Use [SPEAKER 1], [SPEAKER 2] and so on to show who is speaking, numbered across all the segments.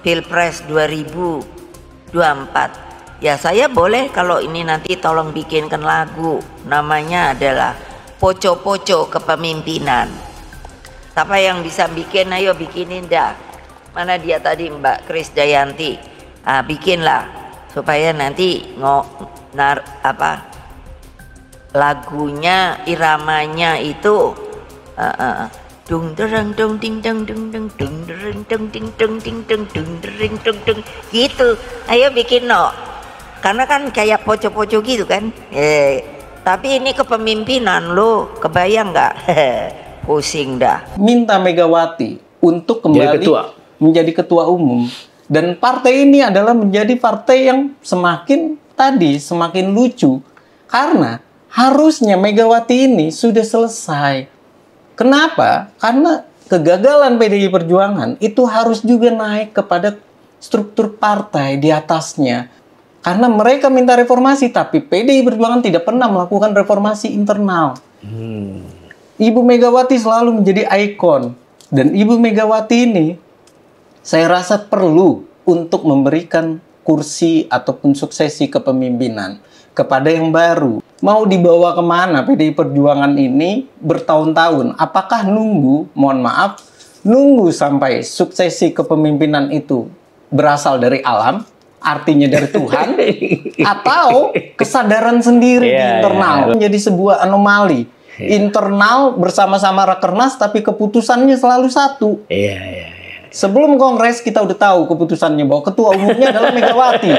[SPEAKER 1] Pilpres 2024. Ya saya boleh kalau ini nanti tolong bikinkan lagu namanya adalah Poco-Poco Kepemimpinan. Siapa yang bisa bikin ayo bikinin dah. Mana dia tadi Mbak Kris Dayanti. Ah, bikinlah supaya nanti ngo nar apa lagunya iramanya itu uh, uh, Dung dereng dung ding dung dung dung dung dereng dung ding dung ding dung dung dereng dung dung gitu. Ayo bikin no. Karena kan kayak poco-poco gitu kan. Eh, tapi ini kepemimpinan lo, kebayang nggak?
[SPEAKER 2] Pusing dah. Minta Megawati untuk kembali Jadi ketua. menjadi ketua umum dan partai ini adalah menjadi partai yang semakin tadi semakin lucu karena harusnya Megawati ini sudah selesai Kenapa? Karena kegagalan PDI Perjuangan itu harus juga naik kepada struktur partai di atasnya. Karena mereka minta reformasi, tapi PDI Perjuangan tidak pernah melakukan reformasi internal. Hmm. Ibu Megawati selalu menjadi ikon. Dan Ibu Megawati ini saya rasa perlu untuk memberikan kursi ataupun suksesi kepemimpinan kepada yang baru. Mau dibawa kemana PDI Perjuangan ini bertahun-tahun? Apakah nunggu, mohon maaf, nunggu sampai suksesi kepemimpinan itu berasal dari alam, artinya dari Tuhan, atau kesadaran sendiri yeah, di iya, iya. internal yeah. menjadi sebuah anomali? Yeah. Internal bersama-sama rakernas, tapi keputusannya selalu satu. Iya, yeah, Yeah. Sebelum kongres kita udah tahu keputusannya bahwa ketua umumnya adalah Megawati.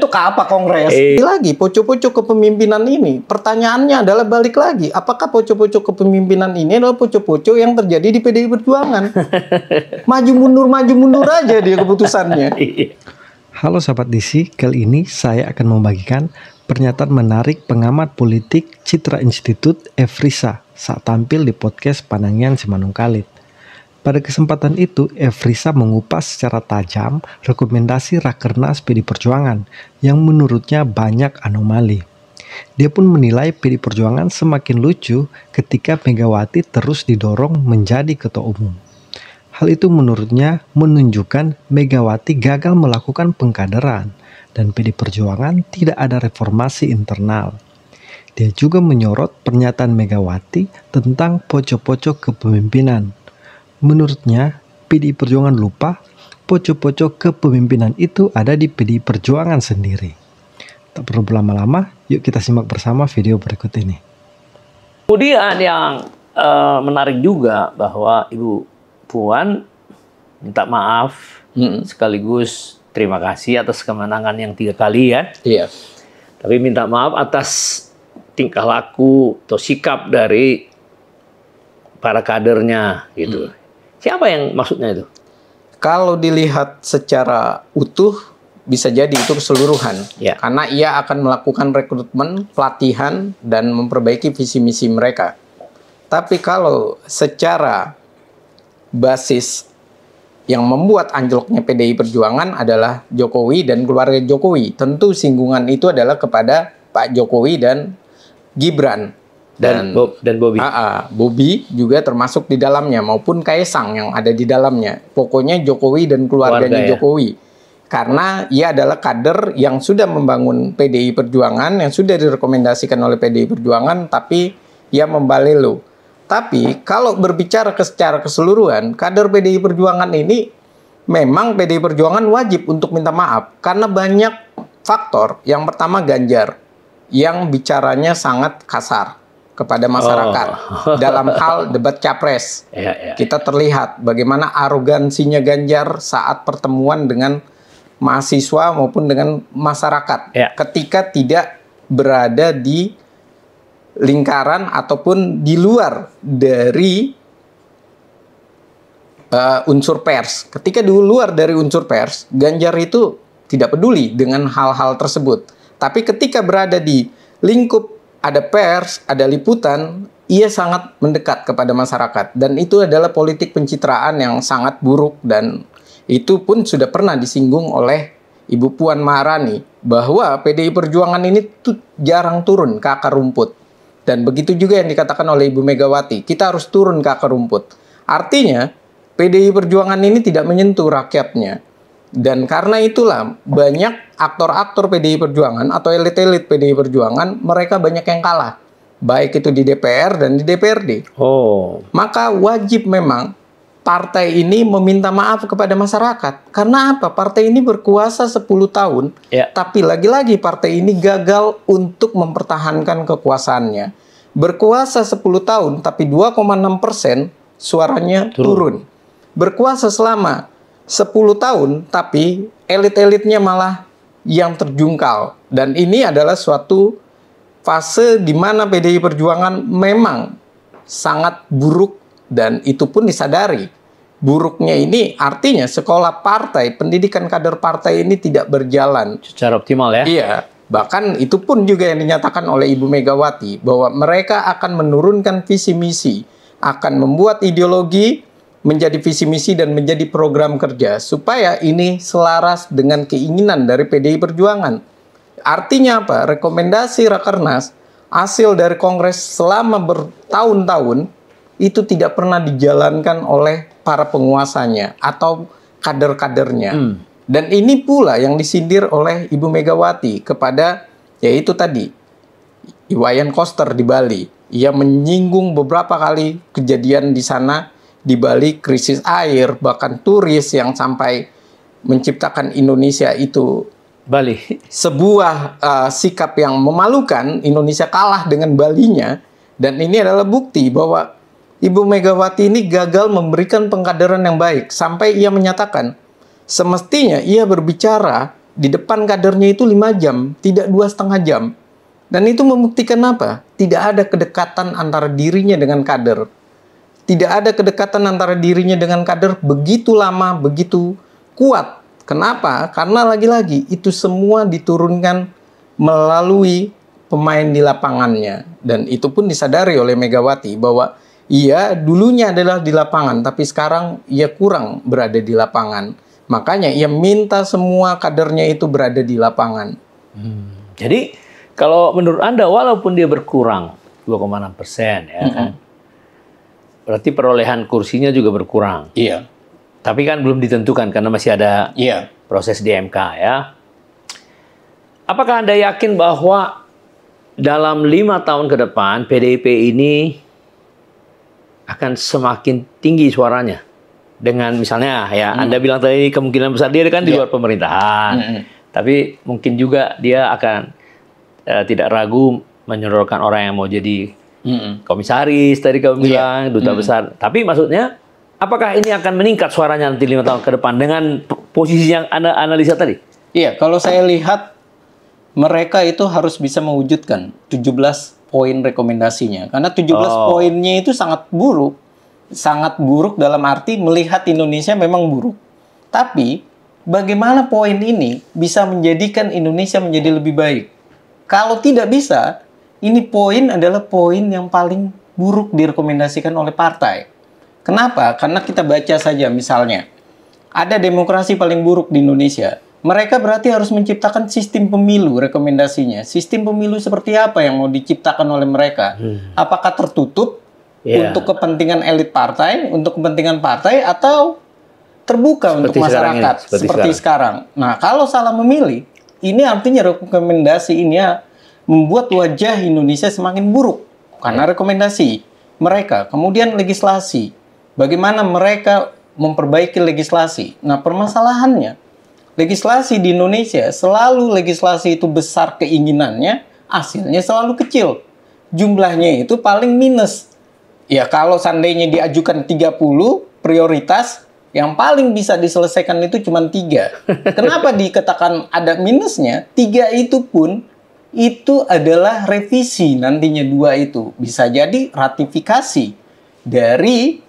[SPEAKER 2] Untuk apa kongres? Eh. Lagi pucuk-pucuk kepemimpinan ini. Pertanyaannya adalah balik lagi, apakah pucuk-pucuk kepemimpinan ini adalah pucuk-pucuk yang terjadi di PDI Perjuangan? maju mundur maju mundur aja dia
[SPEAKER 3] keputusannya. Iya. Halo sahabat DC, kali ini saya akan membagikan pernyataan menarik pengamat politik Citra Institute, Efrisa saat tampil di podcast Panangian Simanungkalit. Pada kesempatan itu, Efrisa mengupas secara tajam rekomendasi Rakernas PD Perjuangan yang menurutnya banyak anomali. Dia pun menilai PD Perjuangan semakin lucu ketika Megawati terus didorong menjadi ketua umum. Hal itu menurutnya menunjukkan Megawati gagal melakukan pengkaderan dan PD Perjuangan tidak ada reformasi internal. Dia juga menyorot pernyataan Megawati tentang pojok-pojok kepemimpinan Menurutnya, PDI Perjuangan lupa poco-poco kepemimpinan itu ada di PDI Perjuangan sendiri. Tak perlu berlama-lama, yuk kita simak bersama video berikut ini.
[SPEAKER 1] Kemudian yang uh, menarik juga bahwa Ibu Puan minta maaf hmm. sekaligus terima kasih atas kemenangan yang tiga kali ya. Iya. Tapi minta maaf atas tingkah laku atau sikap dari
[SPEAKER 2] para kadernya gitu. Hmm. Siapa yang maksudnya itu? Kalau dilihat secara utuh bisa jadi itu keseluruhan. Ya. Karena ia akan melakukan rekrutmen, pelatihan dan memperbaiki visi misi mereka. Tapi kalau secara basis yang membuat anjloknya PDI Perjuangan adalah Jokowi dan keluarga Jokowi. Tentu singgungan itu adalah kepada Pak Jokowi dan Gibran dan dan, Bob, dan Bobby. Uh, uh, Bobby juga termasuk di dalamnya maupun Kaisang yang ada di dalamnya. Pokoknya Jokowi dan keluarganya Keluarga, ya? Jokowi. Karena ia adalah kader yang sudah membangun PDI Perjuangan, yang sudah direkomendasikan oleh PDI Perjuangan, tapi ia membalelo. Tapi kalau berbicara ke secara keseluruhan, kader PDI Perjuangan ini memang PDI Perjuangan wajib untuk minta maaf karena banyak faktor. Yang pertama Ganjar yang bicaranya sangat kasar kepada masyarakat oh. dalam hal debat capres. Yeah, yeah. Kita terlihat bagaimana arogansinya Ganjar saat pertemuan dengan mahasiswa maupun dengan masyarakat yeah. ketika tidak berada di lingkaran ataupun di luar dari uh, unsur pers. Ketika di luar dari unsur pers, Ganjar itu tidak peduli dengan hal-hal tersebut. Tapi ketika berada di lingkup ada pers, ada liputan, ia sangat mendekat kepada masyarakat dan itu adalah politik pencitraan yang sangat buruk dan itu pun sudah pernah disinggung oleh Ibu Puan Maharani bahwa PDI Perjuangan ini tuh jarang turun ke akar rumput dan begitu juga yang dikatakan oleh Ibu Megawati kita harus turun ke akar rumput artinya PDI Perjuangan ini tidak menyentuh rakyatnya dan karena itulah banyak aktor-aktor PDI Perjuangan atau elit-elit PDI Perjuangan mereka banyak yang kalah. Baik itu di DPR dan di DPRD. Oh. Maka wajib memang partai ini meminta maaf kepada masyarakat. Karena apa? Partai ini berkuasa 10 tahun, yeah. tapi lagi-lagi partai ini gagal untuk mempertahankan kekuasaannya. Berkuasa 10 tahun, tapi 2,6 persen suaranya turun. turun. Berkuasa selama 10 tahun tapi elit-elitnya malah yang terjungkal dan ini adalah suatu fase di mana PDI Perjuangan memang sangat buruk dan itu pun disadari. Buruknya ini artinya sekolah partai, pendidikan kader partai ini tidak berjalan secara optimal ya. Iya, bahkan itu pun juga yang dinyatakan oleh Ibu Megawati bahwa mereka akan menurunkan visi misi, akan membuat ideologi menjadi visi misi dan menjadi program kerja supaya ini selaras dengan keinginan dari PDI Perjuangan. Artinya apa? Rekomendasi Rakernas hasil dari kongres selama bertahun-tahun itu tidak pernah dijalankan oleh para penguasanya atau kader-kadernya. Hmm. Dan ini pula yang disindir oleh Ibu Megawati kepada yaitu tadi Iwayan Koster di Bali. Ia menyinggung beberapa kali kejadian di sana di balik krisis air, bahkan turis yang sampai menciptakan Indonesia itu Bali. Sebuah uh, sikap yang memalukan, Indonesia kalah dengan Balinya dan ini adalah bukti bahwa Ibu Megawati ini gagal memberikan pengkaderan yang baik sampai ia menyatakan semestinya ia berbicara di depan kadernya itu lima jam, tidak dua setengah jam. Dan itu membuktikan apa? Tidak ada kedekatan antara dirinya dengan kader. Tidak ada kedekatan antara dirinya dengan kader begitu lama, begitu kuat. Kenapa? Karena lagi-lagi itu semua diturunkan melalui pemain di lapangannya. Dan itu pun disadari oleh Megawati bahwa ia dulunya adalah di lapangan, tapi sekarang ia kurang berada di lapangan. Makanya ia minta semua kadernya itu berada di lapangan. Hmm. Jadi kalau menurut Anda walaupun dia berkurang 2,6 persen ya mm -hmm. kan,
[SPEAKER 1] berarti perolehan kursinya juga berkurang. Iya. Tapi kan belum ditentukan karena masih ada iya. proses di MK ya. Apakah Anda yakin bahwa dalam lima tahun ke depan PDIP ini akan semakin tinggi suaranya? Dengan misalnya ya hmm. Anda bilang tadi kemungkinan besar dia kan di yeah. luar pemerintahan. Hmm, hmm. Tapi mungkin juga dia akan uh, tidak ragu menyodorkan orang yang mau jadi Mm-hmm. Komisaris tadi kamu iya. bilang, yeah. duta mm besar. Tapi maksudnya, apakah ini akan meningkat suaranya nanti lima tahun ke depan dengan posisi
[SPEAKER 2] yang Anda analisa tadi? Iya, yeah, kalau saya lihat mereka itu harus bisa mewujudkan 17 poin rekomendasinya. Karena 17 oh. poinnya itu sangat buruk. Sangat buruk dalam arti melihat Indonesia memang buruk. Tapi bagaimana poin ini bisa menjadikan Indonesia menjadi lebih baik? Kalau tidak bisa, ini poin adalah poin yang paling buruk direkomendasikan oleh partai. Kenapa? Karena kita baca saja misalnya, ada demokrasi paling buruk di Indonesia. Mereka berarti harus menciptakan sistem pemilu rekomendasinya. Sistem pemilu seperti apa yang mau diciptakan oleh mereka? Hmm. Apakah tertutup yeah. untuk kepentingan elit partai, untuk kepentingan partai atau terbuka seperti untuk masyarakat seperti, seperti sekarang. sekarang. Nah, kalau salah memilih, ini artinya rekomendasi ini ya membuat wajah Indonesia semakin buruk karena rekomendasi mereka, kemudian legislasi. Bagaimana mereka memperbaiki legislasi? Nah, permasalahannya legislasi di Indonesia selalu legislasi itu besar keinginannya, hasilnya selalu kecil. Jumlahnya itu paling minus. Ya, kalau seandainya diajukan 30 prioritas, yang paling bisa diselesaikan itu cuma tiga. Kenapa dikatakan ada minusnya? Tiga itu pun itu adalah revisi nantinya dua itu bisa jadi ratifikasi dari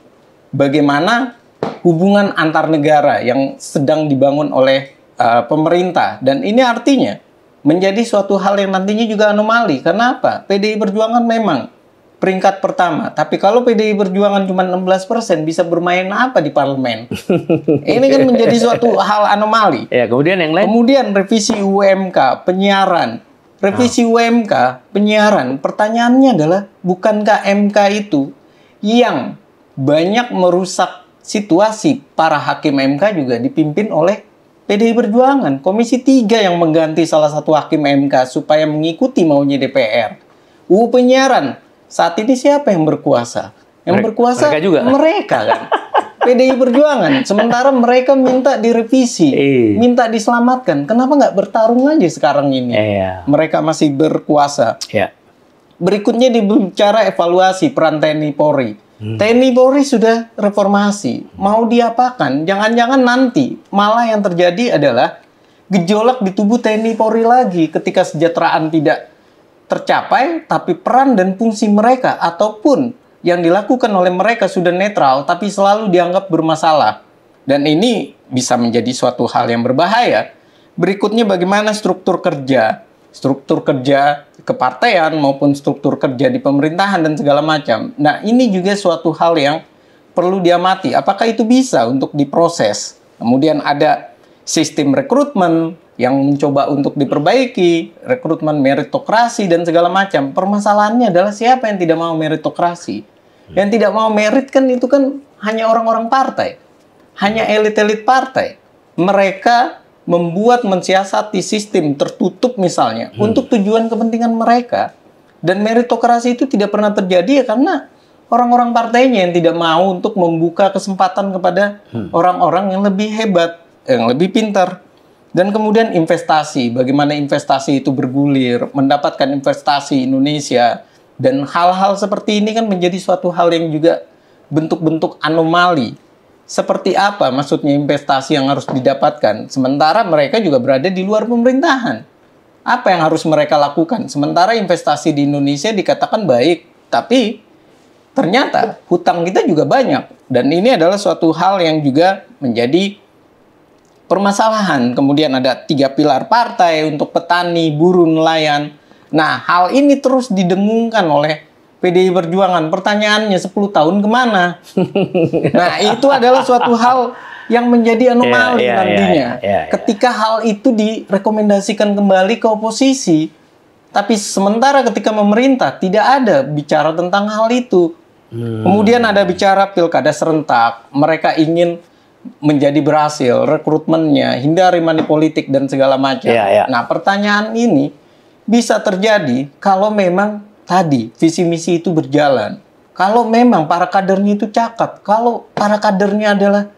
[SPEAKER 2] bagaimana hubungan antar negara yang sedang dibangun oleh uh, pemerintah dan ini artinya menjadi suatu hal yang nantinya juga anomali Kenapa? PDI Perjuangan memang peringkat pertama tapi kalau PDI Perjuangan cuma 16% bisa bermain apa di parlemen ini kan menjadi suatu hal anomali ya kemudian yang lain kemudian revisi UMK penyiaran Revisi nah. UMK penyiaran, pertanyaannya adalah bukankah MK itu yang banyak merusak situasi para hakim MK juga dipimpin oleh PDI Perjuangan, Komisi 3 yang mengganti salah satu hakim MK supaya mengikuti maunya DPR. UU penyiaran saat ini siapa yang berkuasa? Yang mereka, berkuasa mereka juga. Mereka kan. PDI Perjuangan. Sementara mereka minta direvisi, e. minta diselamatkan. Kenapa nggak bertarung aja sekarang ini? Iya. Mereka masih berkuasa. Iya. Berikutnya dibicara evaluasi peran TNI Polri. Hmm. TNI Polri sudah reformasi, mau diapakan? Jangan-jangan nanti malah yang terjadi adalah gejolak di tubuh TNI Polri lagi ketika sejahteraan tidak tercapai, tapi peran dan fungsi mereka ataupun yang dilakukan oleh mereka sudah netral tapi selalu dianggap bermasalah. Dan ini bisa menjadi suatu hal yang berbahaya. Berikutnya bagaimana struktur kerja, struktur kerja kepartean maupun struktur kerja di pemerintahan dan segala macam. Nah, ini juga suatu hal yang perlu diamati apakah itu bisa untuk diproses. Kemudian ada sistem rekrutmen yang mencoba untuk diperbaiki, rekrutmen meritokrasi dan segala macam. Permasalahannya adalah siapa yang tidak mau meritokrasi? Hmm. Yang tidak mau merit kan itu kan hanya orang-orang partai. Hanya hmm. elit-elit partai. Mereka membuat mensiasati sistem tertutup misalnya hmm. untuk tujuan kepentingan mereka dan meritokrasi itu tidak pernah terjadi ya karena orang-orang partainya yang tidak mau untuk membuka kesempatan kepada hmm. orang-orang hmm. Orang -orang yang lebih hebat, yang lebih pintar. Dan kemudian investasi, bagaimana investasi itu bergulir, mendapatkan investasi Indonesia dan hal-hal seperti ini kan menjadi suatu hal yang juga bentuk-bentuk anomali. Seperti apa maksudnya investasi yang harus didapatkan? Sementara mereka juga berada di luar pemerintahan. Apa yang harus mereka lakukan? Sementara investasi di Indonesia dikatakan baik, tapi ternyata hutang kita juga banyak. Dan ini adalah suatu hal yang juga menjadi permasalahan. Kemudian ada tiga pilar partai untuk petani, buruh, nelayan. Nah, hal ini terus didengungkan oleh PDI Perjuangan. Pertanyaannya 10 tahun kemana? nah, itu adalah suatu hal yang menjadi iya, anomali yeah, yeah, nantinya. Yeah, yeah, yeah, ketika hal itu direkomendasikan kembali ke oposisi, tapi sementara ketika memerintah tidak ada bicara tentang hal itu. Hmm. Kemudian ada bicara pilkada serentak, mereka ingin menjadi berhasil rekrutmennya, hindari manipolitik dan segala macam. Yeah, yeah. Nah, pertanyaan ini bisa terjadi kalau memang tadi visi misi itu berjalan. Kalau memang para kadernya itu cakap, kalau para kadernya adalah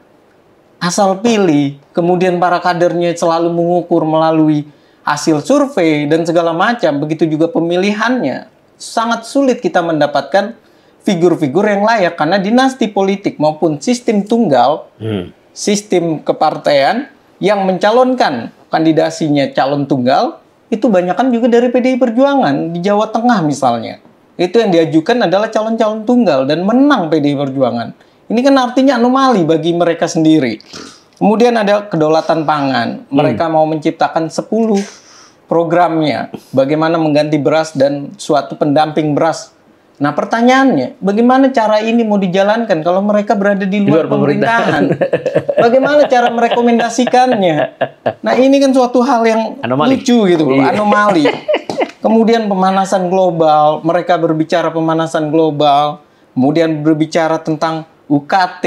[SPEAKER 2] asal pilih, kemudian para kadernya selalu mengukur melalui hasil survei dan segala macam, begitu juga pemilihannya, sangat sulit kita mendapatkan figur-figur yang layak karena dinasti politik maupun sistem tunggal, hmm. sistem kepartean yang mencalonkan kandidasinya calon tunggal itu banyak juga dari PDI Perjuangan di Jawa Tengah misalnya. Itu yang diajukan adalah calon-calon tunggal dan menang PDI Perjuangan. Ini kan artinya anomali bagi mereka sendiri. Kemudian ada kedaulatan pangan. Mereka hmm. mau menciptakan 10 programnya bagaimana mengganti beras dan suatu pendamping beras Nah pertanyaannya, bagaimana cara ini mau dijalankan kalau mereka berada di luar, luar pemerintahan? pemerintahan. bagaimana cara merekomendasikannya? Nah ini kan suatu hal yang anomali. lucu gitu iya. anomali. Kemudian pemanasan global, mereka berbicara pemanasan global, kemudian berbicara tentang UKT.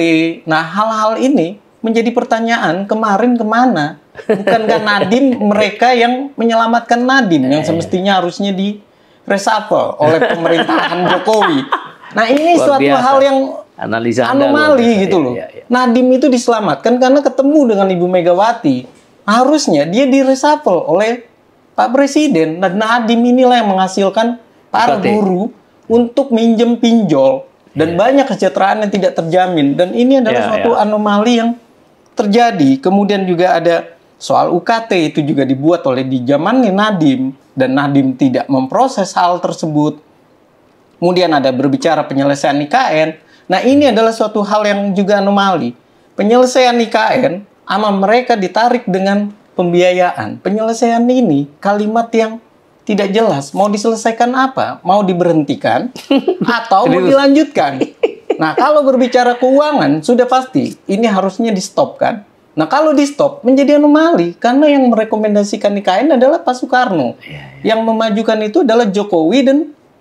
[SPEAKER 2] Nah hal-hal ini menjadi pertanyaan kemarin kemana? Bukankah Nadim mereka yang menyelamatkan Nadim yang iya, iya. semestinya harusnya di Resapel oleh pemerintahan Jokowi. Nah ini Luar suatu biasa. hal yang Analisa anomali gitu loh. Iya, iya. Nadim itu diselamatkan karena ketemu dengan Ibu Megawati. Harusnya dia diresapel oleh Pak Presiden. Nah Nadim inilah yang menghasilkan para Bukati. guru untuk minjem pinjol dan iya. banyak kesejahteraan yang tidak terjamin. Dan ini adalah iya, suatu iya. anomali yang terjadi. Kemudian juga ada soal UKT itu juga dibuat oleh di zamannya Nadim dan Nadim tidak memproses hal tersebut. Kemudian ada berbicara penyelesaian IKN. Nah ini adalah suatu hal yang juga anomali. Penyelesaian IKN ama mereka ditarik dengan pembiayaan. Penyelesaian ini kalimat yang tidak jelas. Mau diselesaikan apa? Mau diberhentikan atau mau dilanjutkan? Nah kalau berbicara keuangan sudah pasti ini harusnya di stop kan? Nah, kalau di stop menjadi anomali karena yang merekomendasikan IKN adalah Pak Soekarno. Ya, ya. Yang memajukan itu adalah Jokowi dan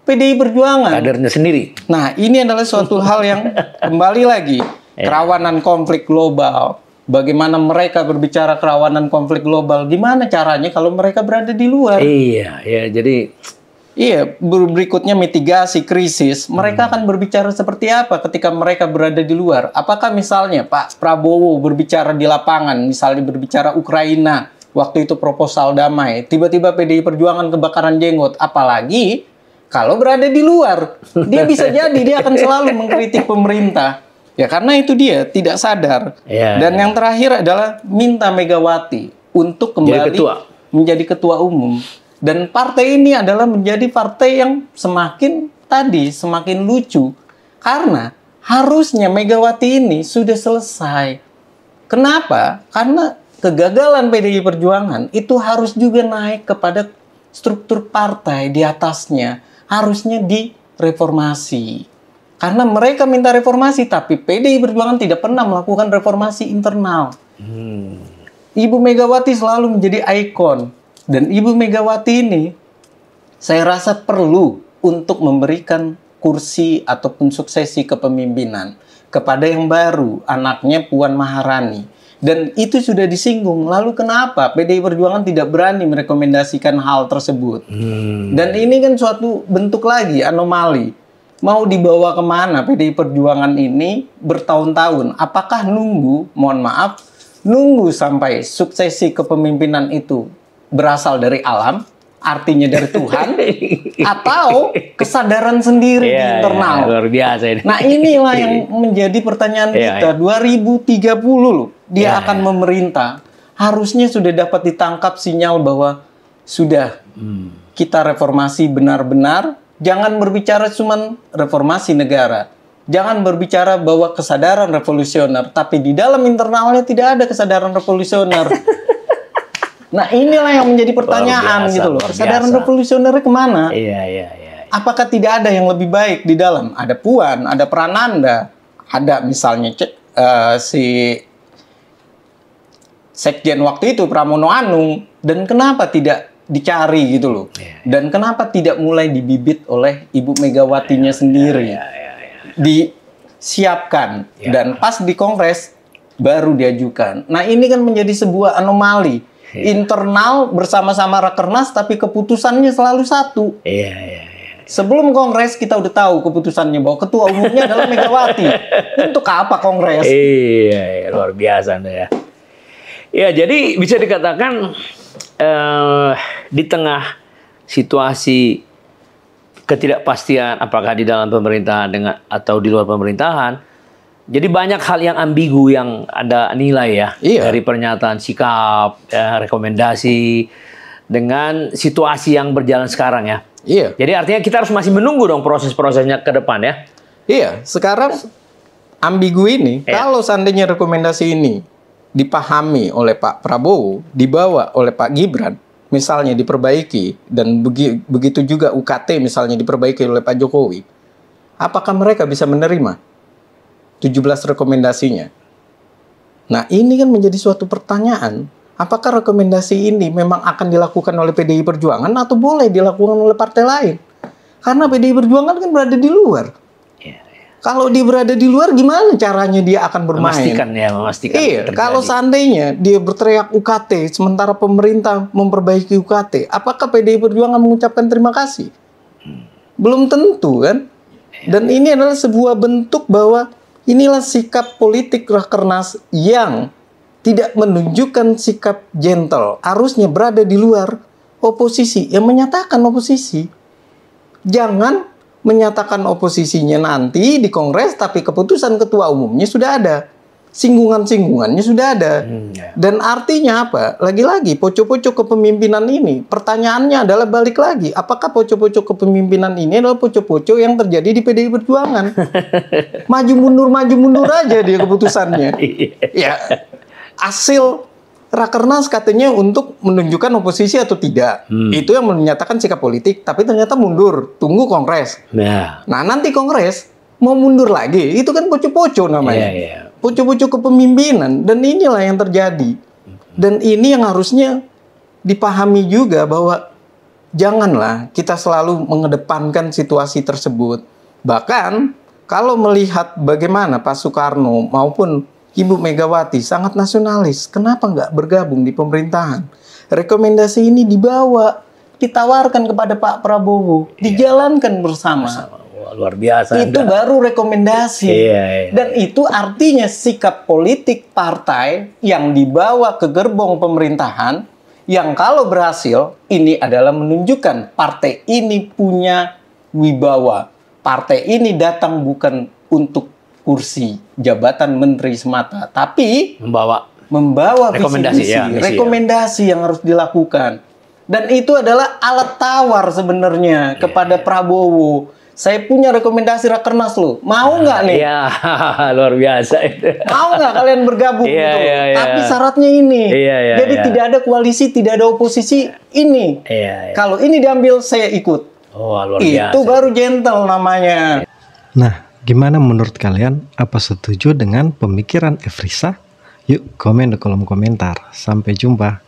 [SPEAKER 2] PDI Perjuangan. Kadernya sendiri. Nah, ini adalah suatu hal yang kembali lagi ya. kerawanan konflik global. Bagaimana mereka berbicara kerawanan konflik global? Gimana caranya kalau mereka berada di luar? Iya, ya. Jadi Iya, berikutnya mitigasi krisis. Mereka hmm. akan berbicara seperti apa ketika mereka berada di luar? Apakah misalnya Pak Prabowo berbicara di lapangan, misalnya berbicara Ukraina, waktu itu proposal damai, tiba-tiba PDI Perjuangan kebakaran jenggot, apalagi kalau berada di luar, dia bisa jadi dia akan selalu mengkritik pemerintah. Ya karena itu dia tidak sadar. Ya, Dan ya. yang terakhir adalah minta Megawati untuk kembali ketua. menjadi ketua umum. Dan partai ini adalah menjadi partai yang semakin tadi semakin lucu karena harusnya Megawati ini sudah selesai. Kenapa? Karena kegagalan PDI Perjuangan itu harus juga naik kepada struktur partai di atasnya, harusnya direformasi. Karena mereka minta reformasi, tapi PDI Perjuangan tidak pernah melakukan reformasi internal. Hmm. Ibu Megawati selalu menjadi ikon dan Ibu Megawati ini saya rasa perlu untuk memberikan kursi ataupun suksesi kepemimpinan kepada yang baru, anaknya Puan Maharani. Dan itu sudah disinggung. Lalu kenapa PDI Perjuangan tidak berani merekomendasikan hal tersebut? Hmm. Dan ini kan suatu bentuk lagi anomali. Mau dibawa kemana PDI Perjuangan ini bertahun-tahun? Apakah nunggu, mohon maaf, nunggu sampai suksesi kepemimpinan itu berasal dari alam, artinya dari Tuhan, atau kesadaran sendiri yeah, di iya, iya, internal. Yeah, luar biasa ini. Nah inilah yang menjadi pertanyaan yeah, kita. Yeah. 2030 loh, dia yeah, akan yeah. memerintah. Harusnya sudah dapat ditangkap sinyal bahwa sudah hmm. kita reformasi benar-benar. Jangan berbicara cuma reformasi negara. Jangan berbicara bahwa kesadaran revolusioner, tapi di dalam internalnya tidak ada kesadaran revolusioner. Nah inilah yang menjadi pertanyaan biasa, gitu loh. Kesadaran revolusioner kemana? Iya, iya, iya, iya. Apakah tidak ada yang lebih baik di dalam? Ada Puan, ada Prananda, ada misalnya uh, si sekjen waktu itu Pramono Anung. Dan kenapa tidak dicari gitu loh? Iya, iya. Dan kenapa tidak mulai dibibit oleh Ibu Megawatinya iya, iya sendiri? Iya, iya, iya, iya. Disiapkan iya. dan pas di Kongres baru diajukan. Nah ini kan menjadi sebuah anomali yeah. internal bersama-sama rakernas tapi keputusannya selalu satu. Iya, yeah, Yeah, yeah. Sebelum kongres kita udah tahu keputusannya bahwa ketua umumnya adalah Megawati. Untuk apa kongres?
[SPEAKER 1] Iya, yeah, luar biasa Anda ya. Ya, jadi bisa dikatakan uh, di tengah situasi ketidakpastian apakah di dalam pemerintahan dengan atau di luar pemerintahan jadi banyak hal yang ambigu yang ada nilai ya iya. dari pernyataan sikap, ya, rekomendasi dengan situasi yang berjalan sekarang ya. Iya. Jadi
[SPEAKER 2] artinya kita harus masih menunggu dong proses-prosesnya ke depan ya. Iya, sekarang ambigu ini iya. kalau seandainya rekomendasi ini dipahami oleh Pak Prabowo, dibawa oleh Pak Gibran, misalnya diperbaiki dan begitu juga UKT misalnya diperbaiki oleh Pak Jokowi, apakah mereka bisa menerima? 17 rekomendasinya. Nah, ini kan menjadi suatu pertanyaan, apakah rekomendasi ini memang akan dilakukan oleh PDI Perjuangan atau boleh dilakukan oleh partai lain? Karena PDI Perjuangan kan berada di luar. Iya, iya. Kalau dia berada di luar, gimana caranya dia akan bermain? Memastikan
[SPEAKER 1] ya, memastikan. Iya, kalau
[SPEAKER 2] seandainya dia berteriak UKT, sementara pemerintah memperbaiki UKT, apakah PDI Perjuangan mengucapkan terima kasih? Hmm. Belum tentu kan? Iya, Dan ini adalah sebuah bentuk bahwa Inilah sikap politik Rakernas yang tidak menunjukkan sikap gentle, harusnya berada di luar oposisi yang menyatakan oposisi. Jangan menyatakan oposisinya nanti di Kongres, tapi keputusan ketua umumnya sudah ada singgungan-singgungannya sudah ada. Hmm, yeah. Dan artinya apa? Lagi-lagi pocok-pocok kepemimpinan ini, pertanyaannya adalah balik lagi, apakah pocok-pocok kepemimpinan ini adalah pocok-pocok yang terjadi di PDI Perjuangan? maju mundur, maju mundur aja dia keputusannya. Iya. ya, hasil Rakernas katanya untuk menunjukkan oposisi atau tidak. Hmm. Itu yang menyatakan sikap politik, tapi ternyata mundur, tunggu kongres. Nah, nah nanti kongres mau mundur lagi, itu kan poco-poco namanya. Yeah, yeah pucuk-pucuk kepemimpinan dan inilah yang terjadi. Dan ini yang harusnya dipahami juga bahwa janganlah kita selalu mengedepankan situasi tersebut. Bahkan kalau melihat bagaimana Pak Soekarno maupun Ibu Megawati sangat nasionalis, kenapa nggak bergabung di pemerintahan? Rekomendasi ini dibawa, ditawarkan kepada Pak Prabowo, iya. dijalankan bersama. bersama
[SPEAKER 1] luar biasa. Itu anda. baru
[SPEAKER 2] rekomendasi. Iya, iya. Dan itu artinya sikap politik partai yang dibawa ke gerbong pemerintahan yang kalau berhasil ini adalah menunjukkan partai ini punya wibawa. Partai ini datang bukan untuk kursi jabatan menteri semata, tapi membawa membawa rekomendasi, ya, visi, ya, visi rekomendasi ya. yang harus dilakukan. Dan itu adalah alat tawar sebenarnya yeah. kepada iya. Prabowo saya punya rekomendasi rakernas lo. Mau ah, nggak nih? Iya,
[SPEAKER 1] luar biasa itu.
[SPEAKER 2] Mau nggak kalian bergabung iya, gitu? Iya, iya. Tapi syaratnya ini. Iya, iya, Jadi iya. tidak ada koalisi, tidak ada oposisi ini. Iya, iya. Kalau ini diambil saya ikut.
[SPEAKER 3] Oh, luar biasa. Itu
[SPEAKER 2] baru gentle namanya.
[SPEAKER 3] Nah, gimana menurut kalian? Apa setuju dengan pemikiran Efrisa? Yuk komen di kolom komentar. Sampai jumpa.